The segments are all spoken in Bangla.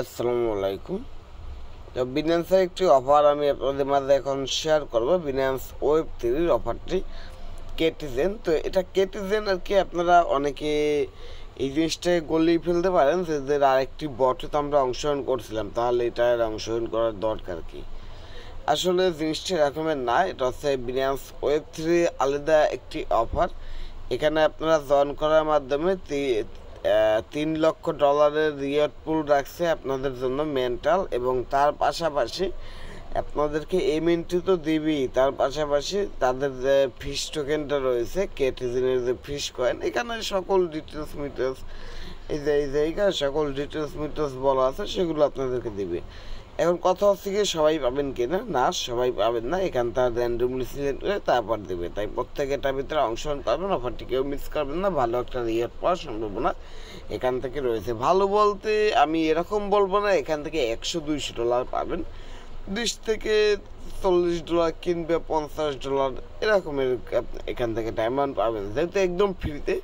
আসসালামু আলাইকুম তো বিনান্সের একটি অফার আমি আপনাদের মাঝে এখন শেয়ার করব বিনান্স ওয়েব থ্রির অফারটি কেটিজেন তো এটা কেটিজেন আর কি আপনারা অনেকে এই জিনিসটাকে গলিয়ে ফেলতে পারেন যে আরেকটি বটে তো আমরা অংশগ্রহণ করছিলাম তাহলে এটা অংশগ্রহণ করার দরকার কি আসলে জিনিসটি এরকমের না এটা হচ্ছে বিনান্স ওয়েব থ্রি আলাদা একটি অফার এখানে আপনারা জয়েন করার মাধ্যমে তিন লক্ষ ডলারের রিয়ট পুল রাখছে আপনাদের জন্য মেন্টাল এবং তার পাশাপাশি আপনাদেরকে এমএনটি তো দিবেই তার পাশাপাশি তাদের যে ফিস টোকেনটা রয়েছে কেটিজিনের যে ফিস কয়েন এখানে সকল ডিটেলস মিটেলস এই যে এই জায়গায় সকল ডিটেলস মিটেলস বলা আছে সেগুলো আপনাদেরকে দিবে এখন কথা হচ্ছে কি সবাই পাবেন কি না না সবাই পাবেন না এখান থেকে র্যান্ডমলি সিলেক্ট করে তারপর দেবে তাই প্রত্যেকেটার ভিতরে অংশগ্রহণ করবেন অফারটি কেউ মিস করবেন না ভালো একটা রিয়ার পাওয়ার সম্ভাবনা এখান থেকে রয়েছে ভালো বলতে আমি এরকম বলবো না এখান থেকে একশো দুইশো ডলার পাবেন বিশ থেকে চল্লিশ ডলার কিনবে পঞ্চাশ ডলার এরকমের এখান থেকে ডায়মন্ড পাবেন যেহেতু একদম ফ্রিতে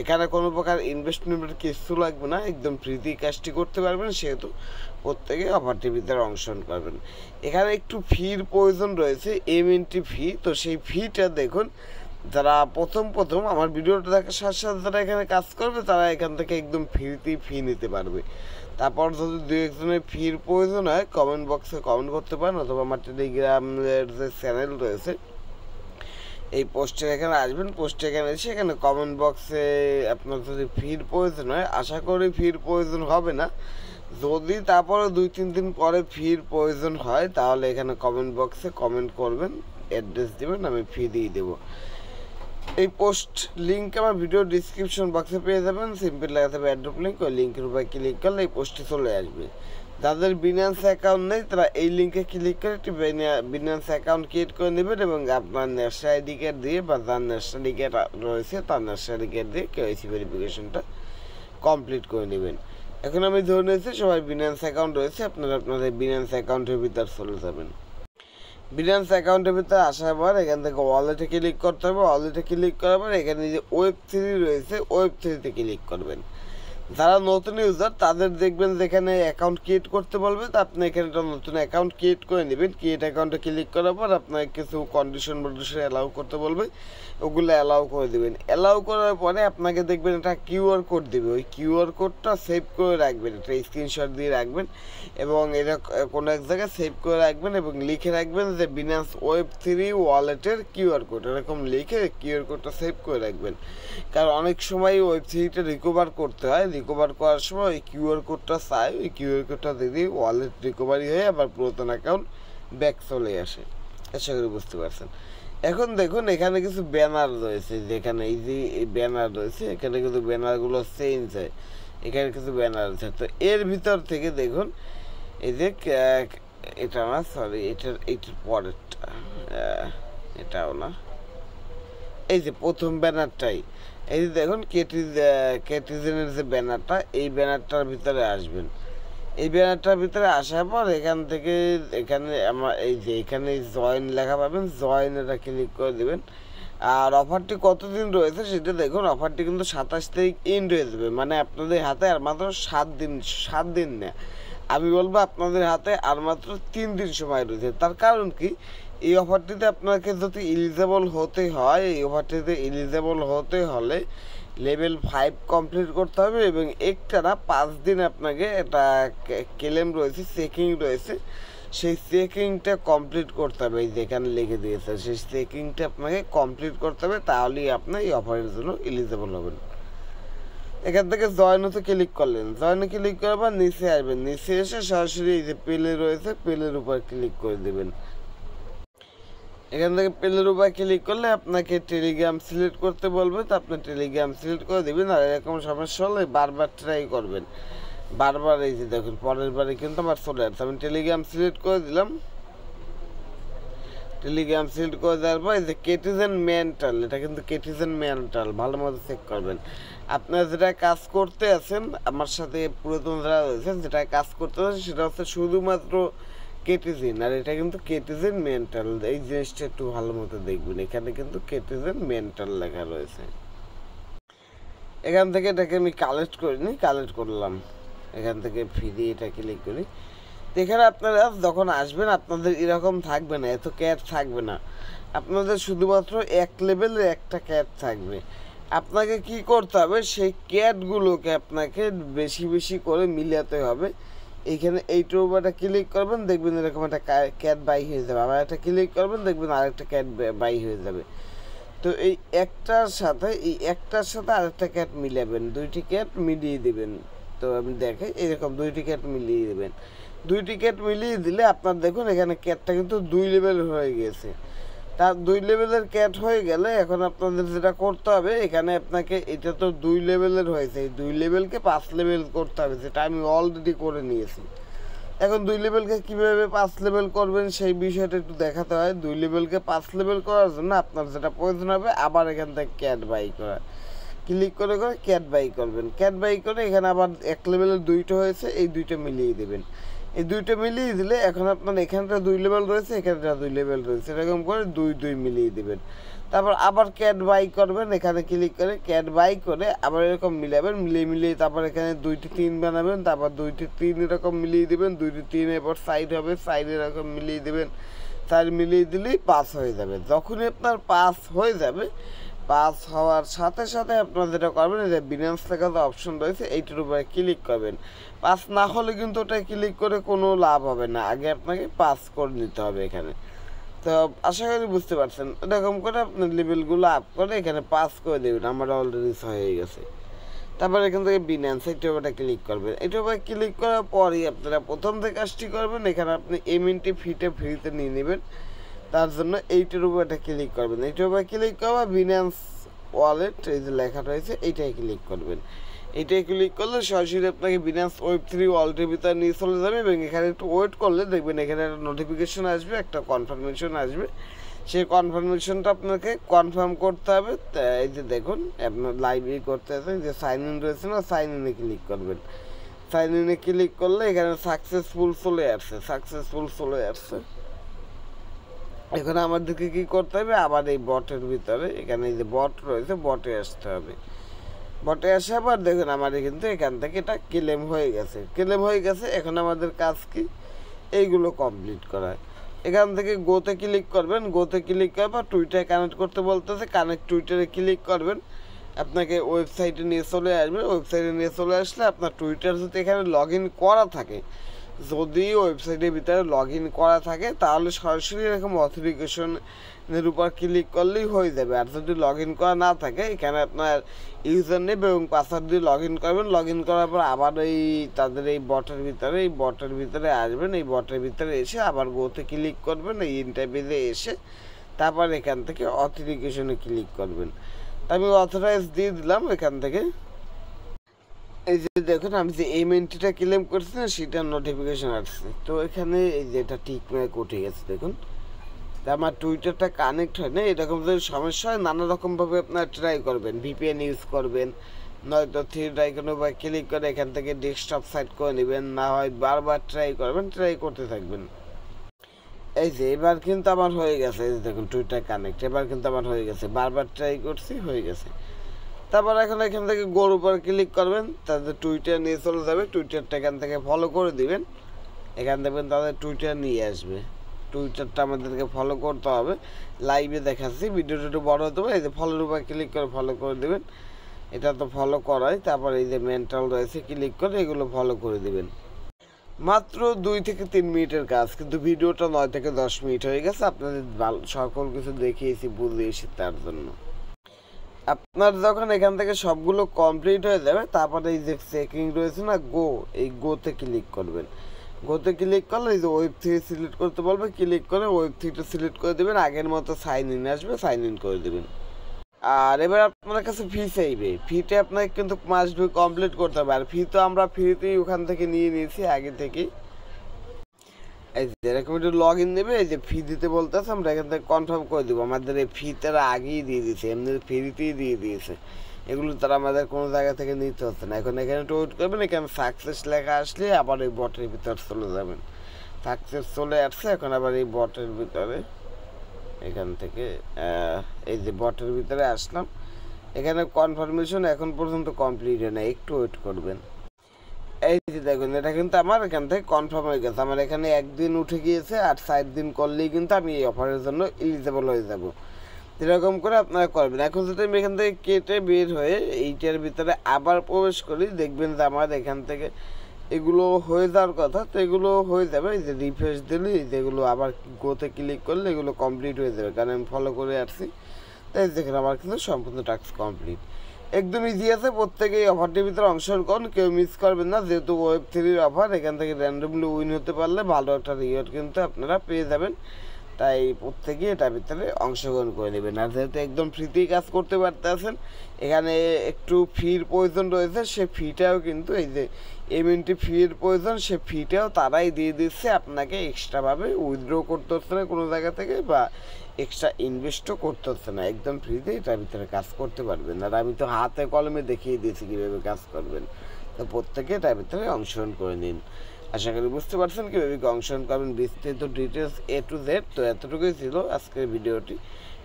এখানে কোনো প্রকার ইনভেস্টমেন্টের কিছু লাগবে না একদম ফ্রিতেই কাজটি করতে পারবেন সেহেতু প্রত্যেকে অপারটি টিভিতে অংশগ্রহণ করবেন এখানে একটু ফির প্রয়োজন রয়েছে এম ফি তো সেই ফিটা দেখুন যারা প্রথম প্রথম আমার ভিডিওটা দেখার সাথে সাথে যারা এখানে কাজ করবে তারা এখান থেকে একদম ফ্রিতেই ফি নিতে পারবে তারপর যদি দু একজনের ফির প্রয়োজন হয় কমেন্ট বক্সে কমেন্ট করতে পারেন অথবা আমার টেলিগ্রামের যে চ্যানেল রয়েছে এই পোস্টে এখানে আসবেন পোস্টে এখানে এসে এখানে কমেন্ট বক্সে আপনার যদি ফির প্রয়োজন হয় আশা করি ফির প্রয়োজন হবে না যদি তারপরে দুই তিন দিন পরে ফির প্রয়োজন হয় তাহলে এখানে কমেন্ট বক্সে কমেন্ট করবেন অ্যাড্রেস দেবেন আমি ফি দিয়ে দেবো এই পোস্ট লিঙ্ক আমার ভিডিও ডিসক্রিপশন বক্সে পেয়ে যাবেন সিম্পল লাগাতে হবে অ্যাড্রপ লিঙ্ক ওই লিঙ্কের উপরে ক্লিক করলে এই পোস্টটি চলে আসবে যাদের বিনান্স অ্যাকাউন্ট নেই তারা এই লিঙ্কে ক্লিক করে একটি বিনান্স অ্যাকাউন্ট ক্রিয়েট করে নেবেন এবং আপনার ন্যাশনাল আইডি কার্ড দিয়ে বা যার ন্যাশনাল আইডি কার্ড রয়েছে তার ন্যাশনাল আইডি কার্ড দিয়ে কেওয়াইসি ভেরিফিকেশনটা কমপ্লিট করে নেবেন এখন আমি ধরে নিয়েছি সবাই বিনান্স অ্যাকাউন্ট রয়েছে আপনারা আপনাদের বিনান্স অ্যাকাউন্টের ভিতর চলে যাবেন বিনান্স অ্যাকাউন্টের ভিতরে আসার পর এখান থেকে ওয়ালেটে ক্লিক করতে হবে ওয়ালেটে ক্লিক করার পর এখানে যে ওয়েব থ্রি রয়েছে ওয়েব থ্রিতে ক্লিক করবেন যারা নতুন ইউজার তাদের দেখবেন যেখানে অ্যাকাউন্ট ক্রিয়েট করতে বলবে তা আপনি এখানে একটা নতুন অ্যাকাউন্ট ক্রিয়েট করে নেবেন ক্রিয়েট অ্যাকাউন্টে ক্লিক করার পর আপনাকে কিছু কন্ডিশন মন্ডিশন অ্যালাউ করতে বলবে ওগুলো অ্যালাউ করে দেবেন অ্যালাউ করার পরে আপনাকে দেখবেন এটা কিউআর কোড দেবে ওই কিউআর কোডটা সেভ করে রাখবেন একটা স্ক্রিনশট দিয়ে রাখবেন এবং এটা কোনো এক জায়গায় সেভ করে রাখবেন এবং লিখে রাখবেন যে বিনাস ওয়েব থ্রি ওয়ালেটের কিউআর কোড এরকম লিখে কিউআর কোডটা সেভ করে রাখবেন কারণ অনেক সময় ওয়েব থ্রিটা রিকভার করতে হয় রিকভার করার সময় ওই কিউআর কোডটা চাই ওই কিউআর কোডটা দেখি ওয়ালেট রিকভারি হয়ে আবার পুরাতন অ্যাকাউন্ট ব্যাক চলে আসে আশা করি বুঝতে পারছেন এখন দেখুন এখানে কিছু ব্যানার রয়েছে যেখানে এই যে এই ব্যানার রয়েছে এখানে কিন্তু ব্যানারগুলো চেঞ্জ হয় এখানে কিছু ব্যানার আছে তো এর ভিতর থেকে দেখুন এই যে এটা না সরি এটার এইটার পরেরটা এটাও না এই যে প্রথম ব্যানারটাই এই যে দেখুন কেটি কেটিজেনের যে ব্যানারটা এই ব্যানারটার ভিতরে আসবেন এই ব্যানারটার ভিতরে আসার পর এখান থেকে এখানে আমার এই যে এখানে জয়েন লেখা পাবেন জয়েন এটা ক্লিক করে দেবেন আর অফারটি কতদিন রয়েছে সেটা দেখুন অফারটি কিন্তু সাতাশ তারিখ এন্ড হয়ে যাবে মানে আপনাদের হাতে আর মাত্র সাত দিন সাত দিন না আমি বলবো আপনাদের হাতে আর মাত্র তিন দিন সময় রয়েছে তার কারণ কি এই অফারটিতে আপনাকে যদি এলিজেবল হতে হয় এই অফারটিতে এলিজেবল হতে হলে লেভেল ফাইভ কমপ্লিট করতে হবে এবং একটানা না পাঁচ দিন আপনাকে এটা ক্লেম রয়েছে চেকিং রয়েছে সেই চেকিংটা কমপ্লিট করতে হবে এই যেখানে লিখে দিয়েছে সেই চেকিংটা আপনাকে কমপ্লিট করতে হবে তাহলেই আপনার এই অফারের জন্য এলিজেবল হবেন এখান থেকে জয়েন হতে ক্লিক করলেন জয়েনে ক্লিক করার পর নিচে আসবেন নিচে এসে সরাসরি এই যে পেলে রয়েছে পেলের উপর ক্লিক করে দেবেন এখান থেকে পেলের উপায় ক্লিক করলে আপনাকে টেলিগ্রাম সিলেক্ট করতে বলবে তো আপনি টেলিগ্রাম সিলেক্ট করে দেবেন আর এরকম সমস্যা হলে বারবার ট্রাই করবেন বারবার এই যে দেখুন পরের বারে কিন্তু আমার চলে আসছে আমি টেলিগ্রাম সিলেক্ট করে দিলাম টেলিগ্রাম সিলেক্ট করে দেওয়ার পর এই যে কেটিজেন মেন্টাল এটা কিন্তু কেটিজেন মেন্টাল ভালো মতো চেক করবেন আপনারা যেটা কাজ করতে আছেন আমার সাথে পুরাতন যারা রয়েছেন যেটা কাজ করতে আছেন সেটা হচ্ছে শুধুমাত্র কেটেজেন আর এটা কিন্তু কেটেজেন মেন্টাল এই জিনিসটা একটু ভালো মতো দেখবেন এখানে কিন্তু কেটেজেন মেন্টাল লেখা রয়েছে এখান থেকে এটাকে আমি কালেক্ট করিনি কালেক্ট করলাম এখান থেকে ফিরি এটা ক্লিক করি এখানে আপনারা যখন আসবেন আপনাদের এরকম থাকবে না এত ক্যাট থাকবে না আপনাদের শুধুমাত্র এক লেভেলের একটা ক্যাট থাকবে আপনাকে কি করতে হবে সেই ক্যাটগুলোকে আপনাকে বেশি বেশি করে মিলাতে হবে এইখানে এই উপর একটা ক্লিক করবেন দেখবেন এরকম একটা ক্যাট বাই হয়ে যাবে আবার একটা ক্লিক করবেন দেখবেন আরেকটা ক্যাট বাই হয়ে যাবে তো এই একটার সাথে এই একটার সাথে আরেকটা ক্যাট মিলাবেন দুইটি ক্যাট মিলিয়ে দেবেন তো আমি দেখাই এরকম দুইটি ক্যাট মিলিয়ে দেবেন দুইটি ক্যাট মিলিয়ে দিলে আপনার দেখুন এখানে ক্যাটটা কিন্তু দুই লেভেল হয়ে গেছে তার দুই লেভেলের ক্যাট হয়ে গেলে এখন আপনাদের যেটা করতে হবে এখানে আপনাকে এটা তো দুই লেভেলের হয়েছে এই দুই লেভেলকে পাঁচ লেভেল করতে হবে যেটা আমি অলরেডি করে নিয়েছি এখন দুই লেভেলকে কীভাবে পাঁচ লেভেল করবেন সেই বিষয়টা একটু দেখাতে হয় দুই লেভেলকে পাঁচ লেভেল করার জন্য আপনার যেটা প্রয়োজন হবে আবার এখান থেকে ক্যাট বাই করা ক্লিক করে করে ক্যাট বাই করবেন ক্যাট বাই করে এখানে আবার এক লেভেলের দুইটা হয়েছে এই দুইটা মিলিয়ে দেবেন এই দুইটা মিলিয়ে দিলে এখন আপনার এখানটা দুই লেভেল রয়েছে এখানটা দুই লেভেল রয়েছে এরকম করে দুই দুই মিলিয়ে দেবেন তারপর আবার ক্যাট বাই করবেন এখানে ক্লিক করে ক্যাট বাই করে আবার এরকম মিলাবেন মিলিয়ে মিলিয়ে তারপর এখানে দুইটি তিন বানাবেন তারপর দুইটি তিন এরকম মিলিয়ে দেবেন দুইটি তিন এরপর সাইড হবে সাইড এরকম মিলিয়ে দেবেন সাইড মিলিয়ে দিলেই পাস হয়ে যাবে যখনই আপনার পাস হয়ে যাবে পাস হওয়ার সাথে সাথে আপনারা যেটা করবেন এই যে বিনান্স লেখা যে অপশন রয়েছে এইটার উপরে ক্লিক করবেন পাস না হলে কিন্তু ওটা ক্লিক করে কোনো লাভ হবে না আগে আপনাকে পাস করে নিতে হবে এখানে তো আশা করি বুঝতে পারছেন এরকম করে আপনার লেভেলগুলো আপ করে এখানে পাস করে দেবেন আমার অলরেডি হয়ে গেছে তারপর এখান থেকে বিনান্স এইটার উপরে ক্লিক করবেন এইটার উপরে ক্লিক করার পরই আপনারা প্রথম যে কাজটি করবেন এখানে আপনি এমএনটি ফিটে ফ্রিতে নিয়ে নেবেন তার জন্য এইটার উপর একটা ক্লিক করবেন এইটার উপর ক্লিক করবা বিনান্স ওয়ালেট এই যে লেখা রয়েছে এইটাই ক্লিক করবেন এটাই ক্লিক করলে সরাসরি আপনাকে বিনান্স ওয়েব থ্রি ওয়ালেটের ভিতরে নিয়ে চলে যাবে এবং এখানে একটু ওয়েট করলে দেখবেন এখানে একটা নোটিফিকেশন আসবে একটা কনফার্মেশন আসবে সেই কনফার্মেশনটা আপনাকে কনফার্ম করতে হবে এই যে দেখুন আপনার লাইব্রেরি করতে আছে যে সাইন ইন রয়েছে না সাইন ইনে ক্লিক করবেন সাইন ইনে ক্লিক করলে এখানে সাকসেসফুল চলে আসছে সাকসেসফুল চলে আসছে এখন আমাদেরকে কি করতে হবে আবার এই বটের ভিতরে এখানে এই যে বট রয়েছে বটে আসতে হবে বটে আসে আবার দেখুন আমাদের কিন্তু এখান থেকে এটা ক্লেম হয়ে গেছে ক্লেম হয়ে গেছে এখন আমাদের কাজ কি এইগুলো কমপ্লিট করা এখান থেকে গোতে ক্লিক করবেন গোতে ক্লিক করার পর টুইটারে কানেক্ট করতে বলতেছে কানেক্ট টুইটারে ক্লিক করবেন আপনাকে ওয়েবসাইটে নিয়ে চলে আসবে ওয়েবসাইটে নিয়ে চলে আসলে আপনার টুইটার যদি এখানে লগ করা থাকে যদি ওয়েবসাইটের ভিতরে লগ ইন করা থাকে তাহলে সরাসরি এরকম অথেন্টিকেশনের উপর ক্লিক করলেই হয়ে যাবে আর যদি লগ ইন করা না থাকে এখানে আপনার ইউজার নেবে এবং পাসওয়ার্ড দিয়ে লগ ইন করবেন লগ ইন করার পর আবার এই তাদের এই বটের ভিতরে এই বটের ভিতরে আসবেন এই বটের ভিতরে এসে আবার গোতে ক্লিক করবেন এই ইন্টারভিউতে এসে তারপর এখান থেকে অথেন্টিকেশনে ক্লিক করবেন আমি অথরাইজ দিয়ে দিলাম এখান থেকে এই যে দেখুন আমি যে ক্লেম করছি না সেটার নোটিফিকেশান আসছে তো এখানে এই যে এটা ঠিক কটে গেছে দেখুন আমার টুইটারটা কানেক্ট হয় না এরকম যদি সমস্যা হয় নানা রকমভাবে আপনারা ট্রাই করবেন ভিপিএন ইউজ করবেন নয়তো ক্লিক করে এখান থেকে ডেস্কটপ সাইট করে নেবেন না হয় বারবার ট্রাই করবেন ট্রাই করতে থাকবেন এই যে এবার কিন্তু আমার হয়ে গেছে এই দেখুন টুইটার কানেক্ট এবার কিন্তু আমার হয়ে গেছে বারবার ট্রাই করছি হয়ে গেছে তারপর এখন এখান থেকে গোর উপর ক্লিক করবেন তাদের টুইটার নিয়ে চলে যাবে টুইটারটা এখান থেকে ফলো করে দিবেন এখান থেকে তাদের টুইটার নিয়ে আসবে টুইটারটা আমাদেরকে ফলো করতে হবে লাইভে দেখাচ্ছি ভিডিওটা একটু বড় হতে পারে এই যে ফলোর উপর ক্লিক করে ফলো করে দেবেন এটা তো ফলো করাই তারপর এই যে মেন্টাল রয়েছে ক্লিক করে এগুলো ফলো করে দিবেন মাত্র দুই থেকে তিন মিনিটের কাজ কিন্তু ভিডিওটা নয় থেকে দশ মিনিট হয়ে গেছে আপনাদের সকল কিছু দেখিয়েছি বুঝিয়েছি তার জন্য আপনার যখন এখান থেকে সবগুলো কমপ্লিট হয়ে যাবে তারপরে এই যে চেকিং রয়েছে না গো এই গোতে ক্লিক করবেন গোতে ক্লিক করলে এই যে ওয়েব থ্রি সিলেক্ট করতে বলবে ক্লিক করে ওয়েব থ্রিটা সিলেক্ট করে দেবেন আগের মতো সাইন ইন আসবে সাইন ইন করে দেবেন আর এবার আপনার কাছে ফি চাইবে ফিতে আপনাকে কিন্তু মাস্ট ডুই কমপ্লিট করতে হবে আর ফি তো আমরা ফ্রিতেই ওখান থেকে নিয়ে নিয়েছি আগে থেকেই এই যেরকম একটু লগ ইন নেবে এই যে ফি দিতে বলতেছে আমরা এখান থেকে কনফার্ম করে দেবো আমাদের এই ফি তারা আগেই দিয়ে দিয়েছে এমনি ফ্রিতেই দিয়ে দিয়েছে এগুলো তারা আমাদের কোনো জায়গা থেকে নিতে হচ্ছে না এখন এখানে একটু টোট করবেন এখানে সাকসেস লেখা আসলে আবার এই বটের ভিতর চলে যাবেন সাকসেস চলে আসছে এখন আবার এই বটের ভিতরে এখান থেকে এই যে বটের ভিতরে আসলাম এখানে কনফার্মেশন এখন পর্যন্ত কমপ্লিট হয় না একটু ওয়েট করবেন এই যে দেখুন এটা কিন্তু আমার এখান থেকে কনফার্ম হয়ে গেছে আমার এখানে একদিন উঠে গিয়েছে আর সাত দিন করলেই কিন্তু আমি এই অফারের জন্য এলিজেবল হয়ে যাব এরকম করে আপনারা করবেন এখন যদি আমি এখান থেকে কেটে বের হয়ে এইটার ভিতরে আবার প্রবেশ করি দেখবেন যে আমার এখান থেকে এগুলো হয়ে যাওয়ার কথা তো এগুলো হয়ে যাবে এই যে রিফ্রেশ দিলে যেগুলো আবার গোতে ক্লিক করলে এগুলো কমপ্লিট হয়ে যাবে কারণ আমি ফলো করে আসছি তাই দেখেন আমার কিন্তু সম্পূর্ণ টাস্ক কমপ্লিট একদম ইজি আছে প্রত্যেকেই অফারটির ভিতরে অংশগ্রহণ কেউ মিস করবেন না যেহেতু ওয়েব থ্রির অফার এখান থেকে র্যান্ডমলি উইন হতে পারলে ভালো একটা রিওয়ার্ড কিন্তু আপনারা পেয়ে যাবেন তাই প্রত্যেকে এটা ভিতরে অংশগ্রহণ করে নেবেন আর যেহেতু একদম ফ্রিতেই কাজ করতে পারতেছেন এখানে একটু ফির প্রয়োজন রয়েছে সে ফিটাও কিন্তু এই যে এমএনটি ফির প্রয়োজন সে ফিটাও তারাই দিয়ে দিচ্ছে আপনাকে এক্সট্রাভাবে উইথড্র করতে হচ্ছে না কোনো জায়গা থেকে বা এক্সট্রা ইনভেস্টও করতে হচ্ছে না একদম ফ্রিতে এটার ভিতরে কাজ করতে পারবেন আর আমি তো হাতে কলমে দেখিয়ে দিয়েছি কীভাবে কাজ করবেন তো প্রত্যেকে এটার ভিতরে অংশগ্রহণ করে নিন আশা করি বুঝতে পারছেন কীভাবে অংশগ্রহণ করবেন বিস্তারিত ডিটেলস এ টু জেড তো এতটুকুই ছিল আজকের ভিডিওটি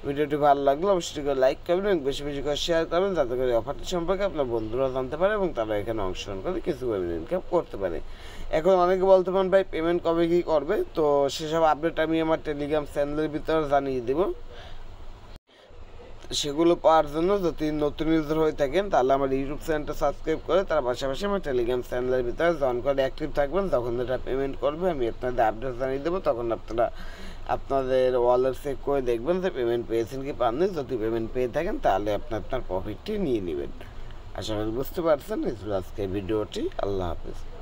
ভিডিওটি ভালো লাগলে অবশ্যই করে লাইক করবেন এবং বেশি বেশি করে শেয়ার করবেন যাতে করে অফারটি সম্পর্কে আপনার বন্ধুরা জানতে পারে এবং তারা এখানে অংশগ্রহণ করে কিছু ইনকাম করতে পারে এখন অনেকে বলতে পারেন ভাই পেমেন্ট কবে কী করবে তো সেসব আপডেট আমি আমার টেলিগ্রাম চ্যানেলের ভিতরে জানিয়ে দেবো সেগুলো পাওয়ার জন্য যদি নতুন ইউজার হয়ে থাকেন তাহলে আমার ইউটিউব চ্যানেলটা সাবস্ক্রাইব করে তার পাশাপাশি আমার টেলিগ্রাম চ্যানেলের ভিতরে জয়েন করে অ্যাক্টিভ থাকবেন যখন এটা পেমেন্ট করবে আমি আপনাদের আপডেট জানিয়ে দেবো তখন আপনারা আপনাদের ওয়ালেট চেক করে দেখবেন যে পেমেন্ট পেয়েছেন কি পাননি যদি পেমেন্ট পেয়ে থাকেন তাহলে আপনি আপনার প্রফিটটি নিয়ে নেবেন আশা করি বুঝতে পারছেন আজকে ভিডিওটি আল্লাহ হাফিজ